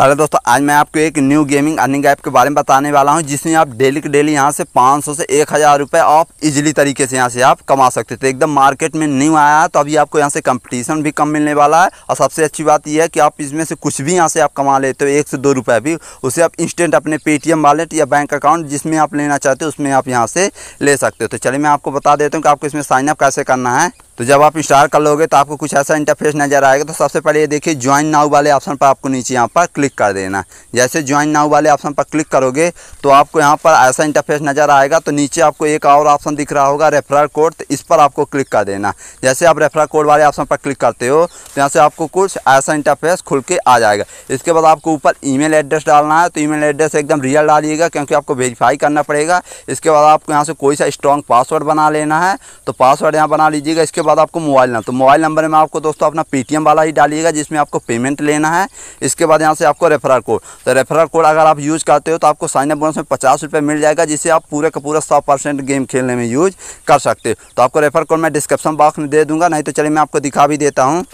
पहले तो दोस्तों आज मैं आपको एक न्यू गेमिंग अर्निंग ऐप के बारे में बताने वाला हूं जिसमें आप डेली के डेली यहां से 500 से एक हज़ार रुपये आप इजीली तरीके से यहां से आप कमा सकते थे एकदम मार्केट में न्यू आया है तो अभी आपको यहां से कंपटीशन भी कम मिलने वाला है और सबसे अच्छी बात यह है कि आप इसमें से कुछ भी यहाँ से आप कमा लेते हो एक से दो रुपये भी उसे आप इंस्टेंट अपने पेटीएम वालेट या बैंक अकाउंट जिसमें आप लेना चाहते हो उसमें आप यहाँ से ले सकते हो तो चलिए मैं आपको बता देता हूँ कि आपको इसमें साइनअप कैसे करना है तो जब आप इंस्टॉल कर लोगे तो आपको कुछ ऐसा इंटरफेस नज़र आएगा तो सबसे पहले ये देखिए ज्वाइन नाउ वाले ऑप्शन पर आपको नीचे यहाँ पर क्लिक कर देना जैसे ज्वाइन नाउ वाले ऑप्शन पर क्लिक करोगे तो आपको यहाँ पर ऐसा इंटरफेस नज़र आएगा तो नीचे आपको एक और ऑप्शन दिख रहा होगा रेफरल कोड तो इस पर आपको क्लिक कर देना जैसे आप रेफरल कोड वाले ऑप्शन पर क्लिक करते हो तो यहाँ से आपको कुछ ऐसा इंटरफेस खुल के आ जाएगा इसके बाद आपको ऊपर ई एड्रेस डालना है तो ई एड्रेस एकदम रियल डालिएगा क्योंकि आपको वेरीफाई करना पड़ेगा इसके बाद आपको यहाँ से कोई सा स्ट्रॉन्ग पासवर्ड बना लेना है तो पासवर्ड यहाँ बना लीजिएगा इसके बाद आपको मोबाइल नंबर तो मोबाइल नंबर में आपको दोस्तों अपना पेटीएम वाला ही डालिएगा जिसमें आपको पेमेंट लेना है इसके बाद यहाँ से आपको रेफरल कोड तो रेफरल कोड अगर आप यूज़ करते हो तो आपको साइन अप बोनस में पचास रुपये मिल जाएगा जिसे आप पूरे का पूरा सौ परसेंट गेम खेलने में यूज कर सकते हो तो आपको रेफर कोड मैं डिस्क्रिप्शन बॉक्स में दे दूँगा नहीं तो चलिए मैं आपको दिखा भी देता हूँ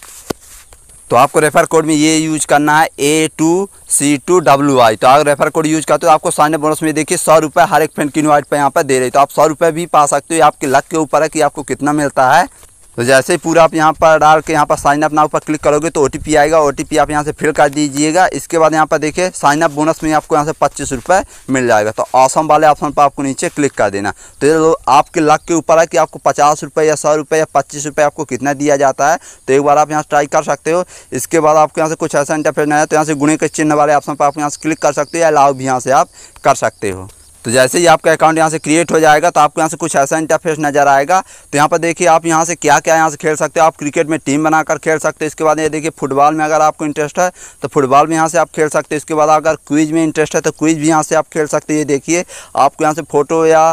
तो आपको रेफर कोड में ये यूज करना है A two C two W I तो आप रेफर कोड यूज करते हो तो आपको साइन बोनस में देखिए सौ रुपये हर एक फ्रेंड की इन्वाइट पर यहाँ पर दे रही तो आप सौ रुपये भी पा सकते हो आपके लक के ऊपर है कि आपको कितना मिलता है तो जैसे ही पूरा आप यहाँ पर डाल के यहाँ पर साइन अप नाव पर क्लिक करोगे तो ओ आएगा ओ आप यहाँ से फिल कर दीजिएगा इसके बाद यहाँ पर देखिए साइन अप बोनस में आपको यहाँ से पच्चीस रुपये मिल जाएगा तो ऑसम वाले ऑप्शन पर आपको नीचे क्लिक कर देना तो ये आपके लक के ऊपर है कि आपको पचास रुपये या सौ रुपये या पच्चीस रुपये आपको कितना दिया जाता है तो एक बार आप यहाँ ट्राई कर सकते हो इसके बाद आपको यहाँ से कुछ ऐसा इंटरफेयर नहीं है तो यहाँ से गुणे के चिन्ह वाले ऑप्शन पर आप यहाँ से क्लिक कर सकते हो या लाभ भी यहाँ से आप कर सकते हो तो जैसे ही आपका अकाउंट यहाँ से क्रिएट हो जाएगा तो आपको यहाँ से कुछ ऐसा इंटरफेस नज़र आएगा तो यहाँ पर देखिए आप यहाँ से क्या क्या यहाँ से खेल सकते हो आप क्रिकेट में टीम बनाकर खेल सकते हो इसके बाद ये देखिए फुटबॉल में अगर आपको इंटरेस्ट है तो फुटबॉल में यहाँ से आप खेल सकते हो इसके बाद अगर क्विज में इंटरेस्ट है तो क्विज भी यहाँ से आप खेल सकते हैं ये देखिए आपको यहाँ से फोटो या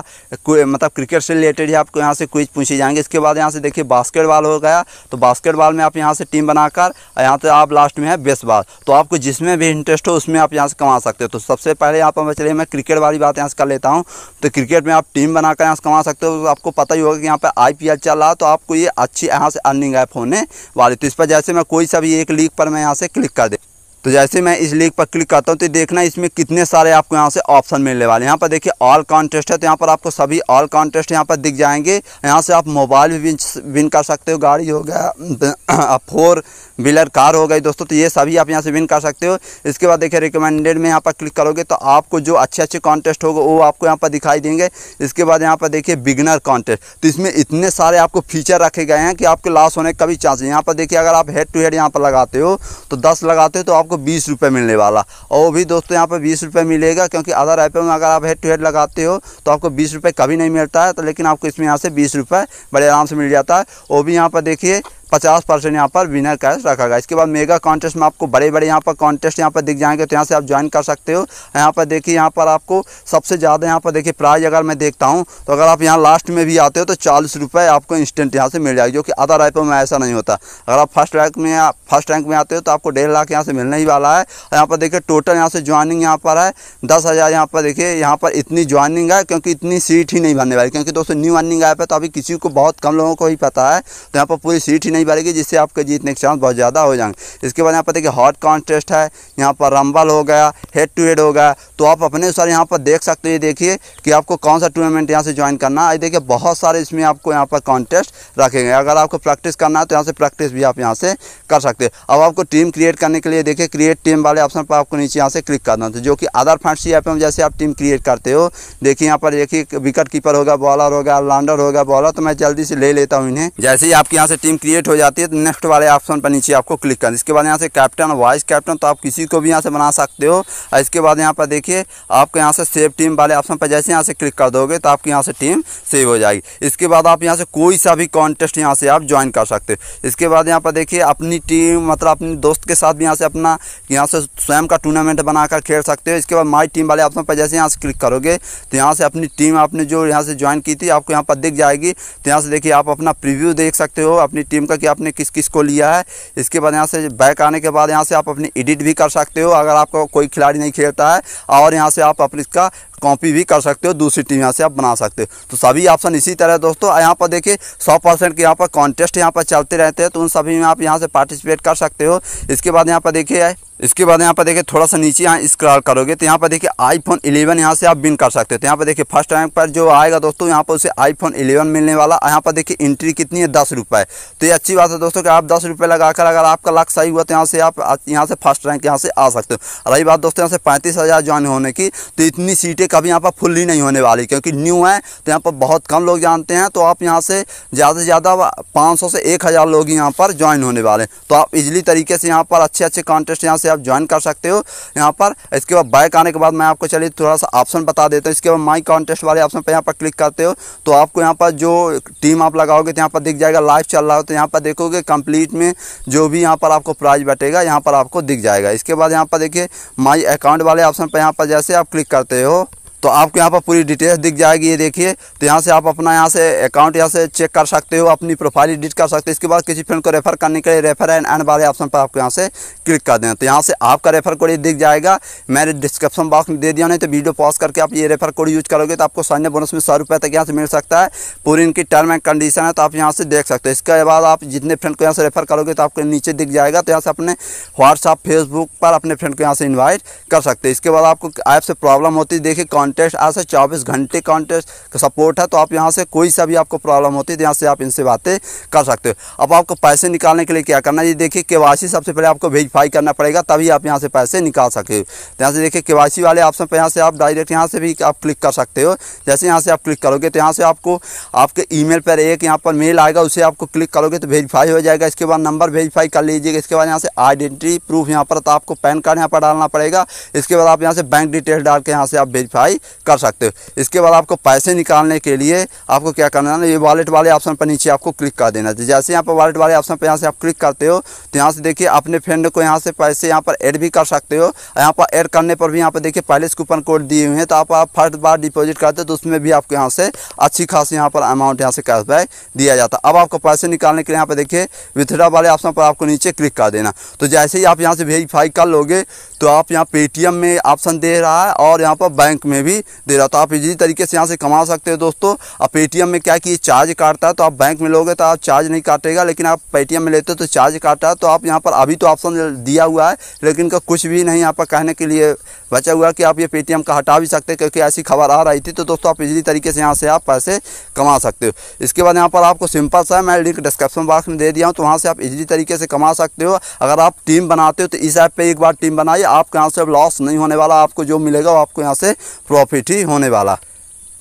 मतलब क्रिकेट से रिलेटेड ही आपको यहाँ से क्विज पूछी जाएंगे इसके बाद यहाँ से देखिए बास्केटबॉल हो गया तो बास्केटबॉल में आप यहाँ से टीम बनाकर यहाँ से आप लास्ट में है बेसबॉल तो आपको जिसमें भी इंटरेस्ट हो उसमें आप यहाँ से कमा सकते हो तो सबसे पहले यहाँ पर चलिए मैं क्रिकेट वाली बात यहाँ से कर लेता हूँ तो क्रिकेट में आप टीम बनाकर यहाँ से कमा सकते हो तो आपको पता ही होगा कि यहाँ पर आई चल रहा है तो आपको ये अच्छी यहाँ से अर्निंग ऐप होने वाली तो इस पर जैसे मैं कोई सा भी एक लीग पर मैं यहाँ से क्लिक कर दे तो जैसे मैं इस लिंक पर क्लिक करता हूँ तो देखना इसमें कितने सारे आपको यहाँ से ऑप्शन मिलने वाले हैं यहाँ पर देखिए ऑल कॉन्टेस्ट है तो यहाँ पर आपको सभी ऑल कॉन्टेस्ट यहाँ पर दिख जाएंगे यहाँ से आप मोबाइल भी विन कर सकते हो गाड़ी हो गया फोर व्हीलर कार हो गई दोस्तों तो ये सभी आप यहाँ से विन कर सकते हो इसके बाद देखिए रिकमेंडेड में यहाँ पर क्लिक करोगे तो आपको जो अच्छे अच्छे कॉन्टेस्ट होगा वो आपको यहाँ पर दिखाई देंगे इसके बाद यहाँ पर देखिए बिगनर कॉन्टेस्ट तो इसमें इतने सारे आपको फीचर रखे गए हैं कि आपके लॉस होने का भी चांस है यहाँ पर देखिए अगर आप हेड टू हेड यहाँ पर लगाते हो तो दस लगाते हो तो आपको आपको बीस रुपये मिलने वाला और वो भी दोस्तों यहाँ पर बीस रुपये मिलेगा क्योंकि अदर ऐप में अगर आप हेड टू हेड लगाते हो तो आपको बीस रुपये कभी नहीं मिलता है तो लेकिन आपको इसमें यहाँ से बीस रुपये बड़े आराम से मिल जाता है वो भी यहाँ पर देखिए पचास परसेंट यहाँ पर विनर कैश रखा गया इसके बाद मेगा कॉन्टेस्ट में आपको बड़े बड़े यहाँ पर कॉन्टेस्ट यहाँ पर दिख जाएंगे तो यहाँ से आप ज्वाइन कर सकते हो यहाँ पर देखिए यहाँ पर आपको सबसे ज़्यादा यहाँ पर देखिए प्राइज अगर मैं देखता हूँ तो अगर आप यहाँ लास्ट में भी आते हो तो चालीस रुपये आपको इंस्टेंट यहाँ से मिल जाएगी जो कि अदर रैप में ऐसा नहीं होता अगर आप फर्स्ट रैंक में फर्स्ट रैंक में आते हो तो आपको डेढ़ लाख यहाँ से मिलने ही वाला है यहाँ पर देखिए टोटल यहाँ से ज्वाइनिंग यहाँ पर है दस हज़ार यहाँ पर देखिए यहाँ पर इतनी ज्वाइनिंग है क्योंकि इतनी सीट ही नहीं भरने वाली क्योंकि दोस्तों न्यू अर्निंग ऐप है तो अभी किसी को बहुत कम लोगों को ही पता है तो यहाँ पर पूरी सीट ही नहीं नहीं बढ़ेगी जिससे आपके जीतने के चांस बहुत ज़्यादा हो जाएंगे इसके बाद यहाँ पर देखिए हॉट कॉन्टेस्ट है यहाँ पर रंबल हो गया हेड टू हेड हो गया तो आप अपने अनुसार यहाँ पर देख सकते हैं देखिए कि आपको कौन सा टूर्नामेंट यहाँ से ज्वाइन करना है देखिए बहुत सारे इसमें आपको यहाँ पर कॉन्टेस्ट रखेंगे अगर आपको प्रैक्टिस करना है तो यहाँ से प्रैक्टिस भी आप यहाँ से कर सकते हैं अब आपको टीम क्रिएट करने के लिए देखिए क्रिएट टीम वाले ऑप्शन पर आपको नीचे यहाँ से क्लिक करना था जो कि अदर फंडसी ऐप में जैसे आप टीम क्रिएट करते हो देखिए यहाँ पर देखिए विकेट कीपर होगा बॉलर होगा ऑलराउंडर होगा बॉलर तो मैं जल्दी से ले लेता हूँ इन्हें जैसे ही आपके यहाँ से टीम क्रिएट हो जाती है तो नेक्स्ट वाले ऑप्शन पर नीचे आपको क्लिक करना इसके बाद यहाँ से कैप्टन वाइस कैप्टन तो आप किसी को भी यहाँ से बना सकते हो और इसके बाद यहाँ पर देखिए आपके यहाँ से सेव टीम वाले ऑप्शन पर जैसे यहाँ से क्लिक कर दोगे तो आपकी यहाँ से टीम सेव हो जाएगी इसके बाद आप यहाँ से कोई सा भी कॉन्टेस्ट यहाँ से आप ज्वाइन कर सकते हो इसके बाद यहाँ पर देखिए अपनी टीम मतलब अपने दोस्त के साथ भी यहाँ से अपना यहाँ से स्वयं का टूर्नामेंट बनाकर खेल सकते हो इसके बाद माई टीम वाले ऑप्शन पर जैसे यहाँ से क्लिक करोगे तो यहाँ से अपनी टीम आपने जो यहाँ से ज्वाइन की थी आपको यहाँ पर दिख जाएगी तो यहाँ से देखिए आप अपना प्रिव्यू देख सकते हो अपनी टीम का कि आपने किस किस को लिया है इसके बाद यहाँ से बैक आने के बाद यहाँ से आप अपनी एडिट भी कर सकते हो अगर आपका कोई खिलाड़ी नहीं खेलता है और यहाँ से आप अपने इसका कॉपी भी कर सकते हो दूसरी टीम यहाँ से आप बना सकते हो तो सभी ऑप्शन इसी तरह दोस्तों यहाँ पर देखिए सौ परसेंट के यहाँ पर कॉन्टेस्ट यहाँ पर चलते रहते हैं तो उन सभी में आप यहाँ से पार्टिसिपेट कर सकते हो इसके बाद यहाँ पर देखिए इसके बाद यहाँ पर देखिए थोड़ा सा नीचे यहाँ स्क्रॉल करोगे तो यहाँ पर देखिए आईफोन 11 यहाँ से आप विन कर सकते हो तो यहाँ पर देखिए फर्स्ट रैंक पर जो आएगा दोस्तों यहाँ पर उसे आईफोन 11 मिलने वाला यहाँ पर देखिए एंट्री कितनी है दस रुपये तो ये अच्छी बात है दोस्तों कि आप दस रुपये लगाकर अगर आपका लक सही हुआ तो यहाँ से आप यहाँ से फर्स्ट रैंक यहाँ से आ सकते हो रही बात दोस्तों यहाँ से पैंतीस ज्वाइन होने की तो इतनी सीटें कभी यहाँ पर फुल्ली नहीं होने वाली क्योंकि न्यू है तो यहाँ पर बहुत कम लोग जानते हैं तो आप यहाँ से ज़्यादा से ज़्यादा पाँच सौ से एक हज़ार लोग यहाँ पर ज्वाइन होने वाले हैं तो आप इजिली तरीके से यहाँ पर अच्छे अच्छे कॉन्टेस्ट यहाँ से आप ज्वाइन कर सकते हो यहाँ पर इसके बाद बाइक आने के बाद मैं आपको चलिए थोड़ा सा ऑप्शन बता देता हूँ इसके बाद माई कॉन्टेस्ट वाले ऑप्शन पर यहाँ पर क्लिक करते हो तो आपको यहाँ पर जो टीम आप लगाओगे तो यहाँ पर दिख जाएगा लाइव चल रहा हो तो यहाँ पर देखोगे कंप्लीट में जो भी यहाँ पर आपको प्राइज बटेगा यहाँ पर आपको दिख जाएगा इसके बाद यहाँ पर देखिए माई अकाउंट वाले ऑप्शन पर यहाँ पर जैसे आप क्लिक करते हो तो आपको यहाँ पर पूरी डिटेल्स दिख जाएगी ये देखिए तो यहाँ से आप अपना यहाँ से अकाउंट यहाँ से चेक कर सकते हो अपनी प्रोफाइल एडिट कर सकते हो इसके बाद किसी फ्रेंड को रेफर करने के लिए रेफर एंड एंड वाले ऑप्शन पर आपको यहाँ से क्लिक कर देना तो यहाँ से आपका रेफर कोड दिख जाएगा मैंने डिस्क्रिप्शन बॉक्स में दे दिया नहीं तो वीडियो पॉज करके आप ये रेफर कोड यूज करोगे तो आपको सैन्य बोनस में सौ रुपये तक यहाँ से मिल सकता है पूरी इनकी टर्म एंड कंडीशन है तो आप यहाँ से देख सकते हो इसके बाद आप जितने फ्रेंड को यहाँ से रेफर करोगे तो आपको नीचे दिख जाएगा तो यहाँ से अपने व्हाट्सअप फेसबुक पर अपने फ्रेंड को यहाँ से इन्वाइट कर सकते हैं इसके बाद आपको ऐप से प्रॉब्लम होती है देखिए कॉन्ट कॉन्टेस्ट आज से चौबीस घंटे कॉन्टेस्ट का सपोर्ट है तो आप यहाँ से कोई सा भी आपको प्रॉब्लम होती है तो यहाँ से आप इनसे बातें कर सकते हो अब आपको पैसे निकालने के लिए क्या करना है ये देखिए के सबसे पहले आपको वेरीफाई करना पड़ेगा तभी आप यहाँ से पैसे निकाल सकते हो यहाँ से देखिए के वाले ऑप्शन पर यहाँ से आप डायरेक्ट यहाँ से भी आप क्लिक कर सकते हो जैसे यहाँ से आप क्लिक करोगे तो यहाँ से आपको आपके ई पर एक यहाँ पर मेल आएगा उसे आपको क्लिक करोगे तो वेरीफाई हो जाएगा इसके बाद नंबर वेरीफाई कर लीजिएगा इसके बाद यहाँ से आइडेंटिटी प्रूफ यहाँ पर तो आपको पैन कार्ड यहाँ पर डालना पड़ेगा इसके बाद आप यहाँ से बैंक डिटेल डाल के यहाँ से आप वेरीफाई कर सकते हो इसके बाद आपको पैसे निकालने के लिए आपको क्या करना है ये वॉलेट वाले ऑप्शन पर नीचे आपको क्लिक कर देना है तो जैसे यहाँ पर वॉलेट वाले ऑप्शन पर यहाँ से आप क्लिक करते हो तो यहाँ से देखिए अपने फ्रेंड को यहाँ से पैसे यहाँ पर एड भी कर सकते हो यहाँ पर एड करने पर भी यहाँ पर देखिए पहले से कूपन कोड दिए हुए हैं तो आप फर्स्ट बार डिपोजिट करते हो तो उसमें भी आपको यहाँ से अच्छी खासी यहाँ पर अमाउंट यहाँ से कैशबैक दिया जाता है अब आपको पैसे निकालने के लिए यहाँ पर देखिए विथड्रा वाले ऑप्शन पर आपको नीचे क्लिक कर देना तो जैसे ही आप यहाँ से वेरीफाई कर लोगे तो आप यहाँ पेटीएम में ऑप्शन दे रहा है और यहाँ पर बैंक में में भी दे रहा तो आप इजी तरीके से यहाँ से कमा सकते हो दोस्तों अब पेटीएम में क्या कि चार्ज काटता है तो आप बैंक में लोगे तो आप चार्ज नहीं काटेगा लेकिन आप पेटीएम में लेते हो तो चार्ज काटा है तो आप यहाँ पर अभी तो ऑप्शन दिया हुआ है लेकिन का कुछ भी नहीं यहाँ पर कहने के लिए बचा हुआ कि आप ये पेटीएम का हटा भी सकते क्योंकि ऐसी खबर आ रही थी तो दोस्तों आप इजी तरीके से यहाँ से आप पैसे कमा सकते हो इसके बाद यहाँ पर आपको सिंपल सा मैं लिंक डिस्क्रिप्शन बॉक्स में दे दिया हूँ तो वहाँ से आप इजी तरीके से कमा सकते हो अगर आप टीम बनाते हो तो इस ऐप पर एक बार टीम बनाइए आपके यहाँ से लॉस नहीं होने वाला आपको जो मिलेगा वो आपको यहाँ से प्रॉफिट ही होने वाला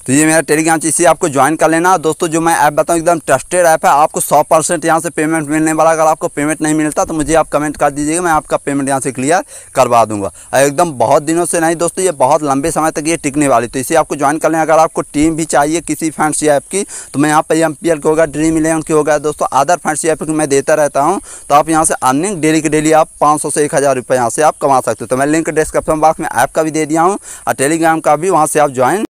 तो ये मेरा टेलीग्राम चीज आपको ज्वाइन कर लेना दोस्तों जो मैं ऐप बताऊँ एकदम ट्रस्टेड ऐप है आपको सौ परसेंट यहाँ से पेमेंट मिलने वाला अगर आपको पेमेंट नहीं मिलता तो मुझे आप कमेंट कर दीजिएगा मैं आपका पेमेंट यहाँ से क्लियर करवा दूंगा और एकदम बहुत दिनों से नहीं दोस्तों ये बहुत लंबे समय तक ये टिकने वाली तो इसी आपको ज्वाइन कर लेना अगर आपको टीम भी चाहिए किसी फैंसी ऐप की तो मैं यहाँ पर एम पी के होगा ड्रीम इलेवन के होगा दोस्तों अदर फैंसी ऐप की मैं देता रहता हूँ तो आप यहाँ से अर्निंग डेली के डेली आप पाँच से एक हज़ार रुपये यहाँ से आप कमा सकते हो तो मैं लिंक डिस्क्रिप्शन बॉक्स में ऐप का भी दे दिया हूँ और टेलीग्राम का भी वहाँ से आप ज्वाइन